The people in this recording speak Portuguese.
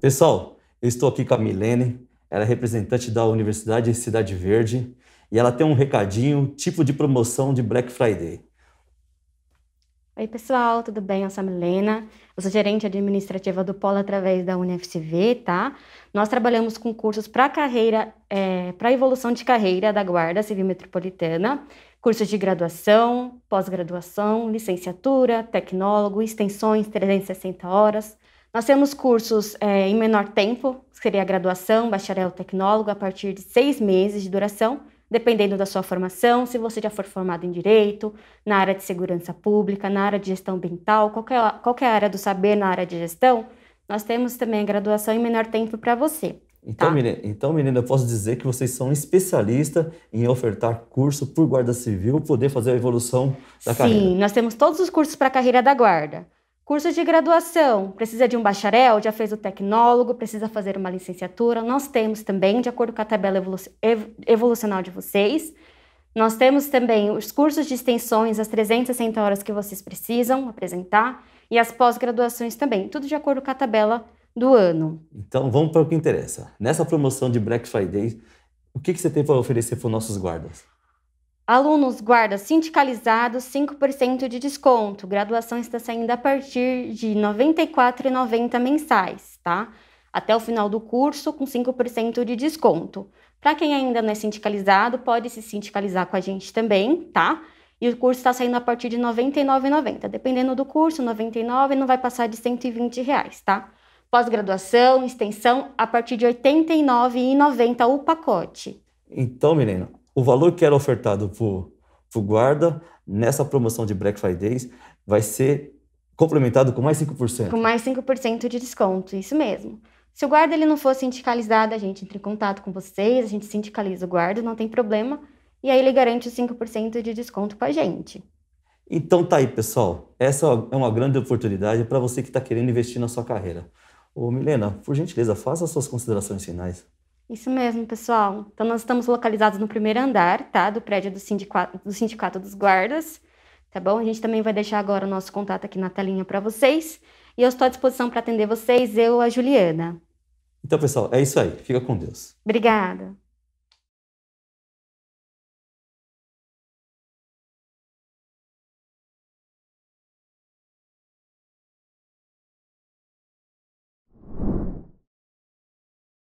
Pessoal, eu estou aqui com a Milene, ela é representante da Universidade Cidade Verde e ela tem um recadinho, tipo de promoção de Black Friday. Oi, pessoal, tudo bem? Eu sou a Milena, eu sou gerente administrativa do Polo através da UniFCV, tá? Nós trabalhamos com cursos para carreira, é, para evolução de carreira da Guarda Civil Metropolitana, cursos de graduação, pós-graduação, licenciatura, tecnólogo, extensões 360 horas, nós temos cursos é, em menor tempo, que seria a graduação, bacharel tecnólogo, a partir de seis meses de duração, dependendo da sua formação, se você já for formado em direito, na área de segurança pública, na área de gestão ambiental, qualquer, qualquer área do saber na área de gestão, nós temos também a graduação em menor tempo para você. Então, tá? menina, então, menina, eu posso dizer que vocês são especialistas em ofertar curso por Guarda Civil, poder fazer a evolução da Sim, carreira. Sim, nós temos todos os cursos para a carreira da Guarda. Curso de graduação, precisa de um bacharel, já fez o tecnólogo, precisa fazer uma licenciatura. Nós temos também, de acordo com a tabela evolu evolucional de vocês, nós temos também os cursos de extensões, as 360 horas que vocês precisam apresentar, e as pós-graduações também, tudo de acordo com a tabela do ano. Então vamos para o que interessa. Nessa promoção de Black Friday, o que, que você tem para oferecer para os nossos guardas? Alunos guarda sindicalizados, 5% de desconto. Graduação está saindo a partir de R$ 94,90 mensais, tá? Até o final do curso, com 5% de desconto. Para quem ainda não é sindicalizado, pode se sindicalizar com a gente também, tá? E o curso está saindo a partir de R$ 99,90. Dependendo do curso, 99 não vai passar de 120 reais, tá? Pós-graduação, extensão, a partir de R$ 89,90 o pacote. Então, menino, o valor que era ofertado para o guarda nessa promoção de Black Friday vai ser complementado com mais 5%. Com mais 5% de desconto, isso mesmo. Se o guarda ele não for sindicalizado, a gente entra em contato com vocês, a gente sindicaliza o guarda, não tem problema, e aí ele garante os 5% de desconto para a gente. Então tá aí, pessoal. Essa é uma grande oportunidade para você que está querendo investir na sua carreira. Ô, Milena, por gentileza, faça as suas considerações finais. Isso mesmo, pessoal. Então, nós estamos localizados no primeiro andar, tá? Do prédio do Sindicato, do sindicato dos Guardas, tá bom? A gente também vai deixar agora o nosso contato aqui na telinha para vocês. E eu estou à disposição para atender vocês, eu, a Juliana. Então, pessoal, é isso aí. Fica com Deus. Obrigada.